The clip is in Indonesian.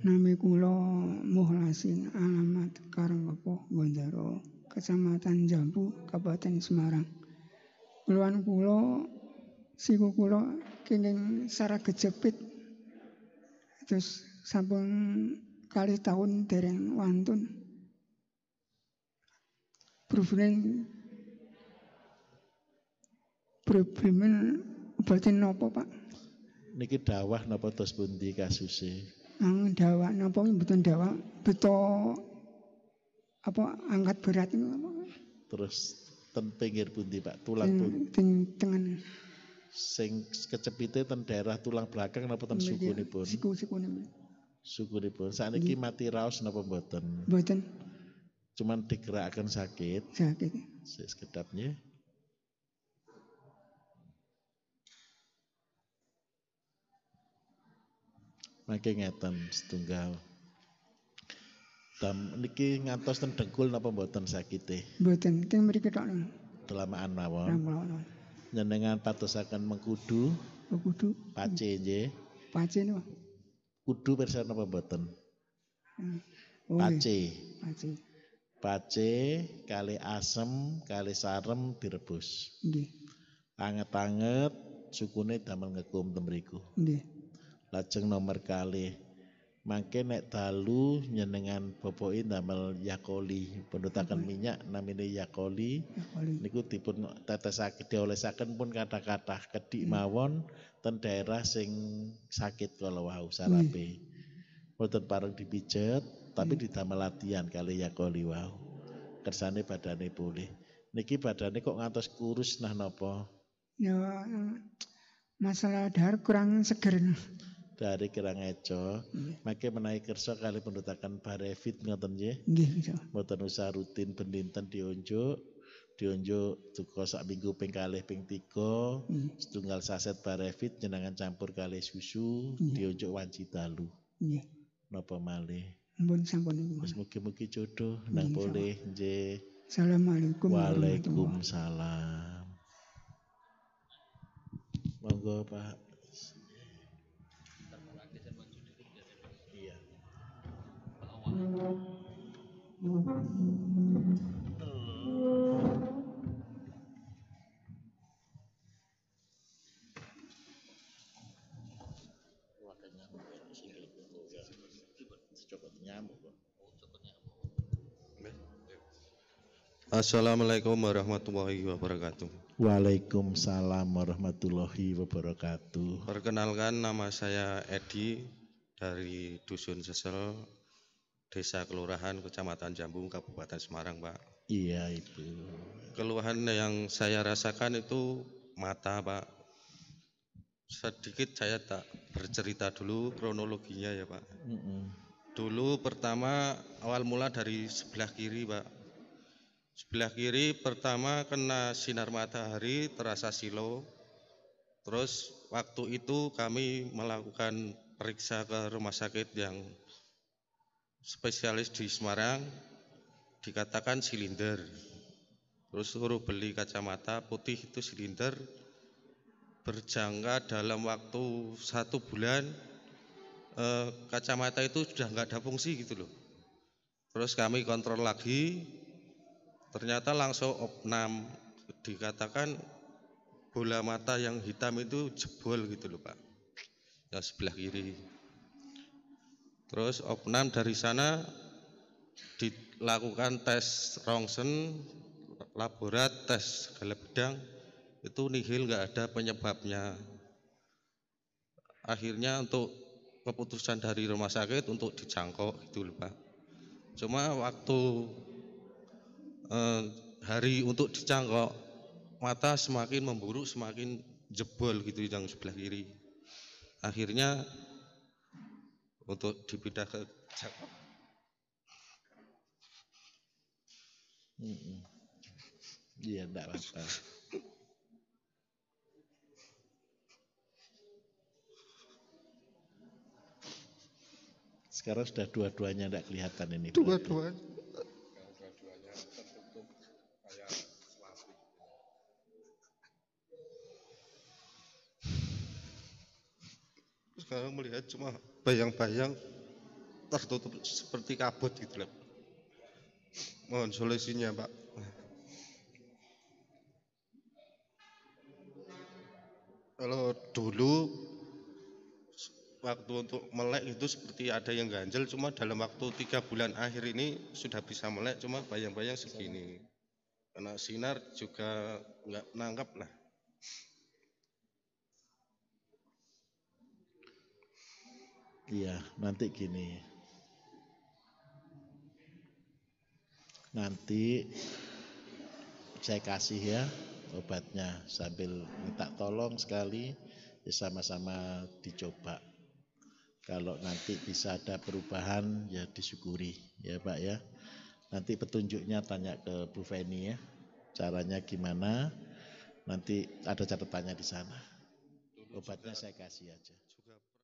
Nami kula Muhlasin alamat Karangkepo Bondaro, Kecamatan Jambu, Kabupaten Semarang. Keluhan kula siku kula kenging sara gejepit. Terus sampun kali tahun dereng wantun. Berhubungan berhubungan obatin nopo pak? Niki dawah nopo terus bundi kasusnya? Nang dawa napa mboten dawa beto apa angkat berat itu apa? Terus ten pinggir pundi Pak, tulang pun. Ten tengen. Sing kecepite ten daerah tulang belakang napa ten sukunipun? Siku sikunipun. Sukunipun. Sakniki mati raos napa mboten? Mboten. Cuman digerakkan sakit. Sakit. Sekedapnya. Mangke ngeten setunggal. tam, niki ngantos ten dengkul napa mboten sakite? Mboten, teng mriki tok. Delamaan mawon. Delamaan. Jenengan patosaken mengkudu. Mengkudu. Oh, Pace nggih. Pace napa? Kudu pirsa napa mboten? Hmm. Oh, Pace. Pace. Pace kali asem, kali sarem direbus. Nggih. Anget-anget sukune damel ngekum temriku. Nggih lajeng nomor kali, mangke nek dalu nyenengan boboi damel yakoli penutakan mm-hmm. minyak namine yakoli, yakoli. niku dipun tetesake diolesaken pun kata-kata kedik mm-hmm. mawon ten daerah sing sakit kalau wau sarape hmm. mboten pareng dipijet tapi hmm. didamel latihan kali yakoli wau kersane badane boleh niki badane kok ngantos kurus nah nopo ya masalah dahar kurang seger dari kirang eco, iya. maka menaik kerso kali pendutakan barevit ngoten nggih nggih mboten usah rutin pendinten diunjuk diunjuk tuku sak minggu ping kalih ping tiga iya. setunggal saset barevit jenangan campur kali susu iya. diunjuk wanci dalu nggih napa malih Mbun sampun niku. mugi-mugi jodoh nang boleh nggih. Assalamualaikum Waalaikumsalam. Monggo Pak. Assalamualaikum warahmatullahi wabarakatuh. Waalaikumsalam warahmatullahi wabarakatuh. Perkenalkan nama saya Edi dari Dusun Sesel, Desa Kelurahan Kecamatan Jambung Kabupaten Semarang, Pak. Iya, itu. Keluhan yang saya rasakan itu mata, Pak. Sedikit saya tak bercerita dulu kronologinya ya, Pak. Mm -mm. Dulu pertama awal mula dari sebelah kiri, Pak. Sebelah kiri pertama kena sinar matahari terasa silau. Terus waktu itu kami melakukan periksa ke rumah sakit yang spesialis di Semarang dikatakan silinder. Terus suruh beli kacamata putih itu silinder berjangka dalam waktu satu bulan eh, kacamata itu sudah nggak ada fungsi gitu loh. Terus kami kontrol lagi, ternyata langsung opnam dikatakan bola mata yang hitam itu jebol gitu loh pak, yang sebelah kiri. Terus opnam dari sana dilakukan tes rongsen, laborat, tes segala bidang itu nihil nggak ada penyebabnya. Akhirnya untuk keputusan dari rumah sakit untuk dijangkau itu, lupa Cuma waktu eh, hari untuk dicangkok mata semakin memburuk semakin jebol gitu yang sebelah kiri. Akhirnya untuk dipindah ke Jakarta. Iya, tidak apa-apa. Sekarang sudah dua-duanya tidak kelihatan ini. Dua-duanya. Dua-duanya tertutup kayak sekarang melihat cuma bayang-bayang tertutup seperti kabut gitu loh. Mohon solusinya Pak. Kalau dulu waktu untuk melek itu seperti ada yang ganjel cuma dalam waktu tiga bulan akhir ini sudah bisa melek cuma bayang-bayang segini karena sinar juga nggak menangkap lah Iya, nanti gini. Nanti saya kasih ya obatnya sambil minta tolong sekali ya sama-sama dicoba. Kalau nanti bisa ada perubahan ya disyukuri ya Pak ya. Nanti petunjuknya tanya ke Bu Feni ya. Caranya gimana? Nanti ada catatannya di sana. Obatnya saya kasih aja.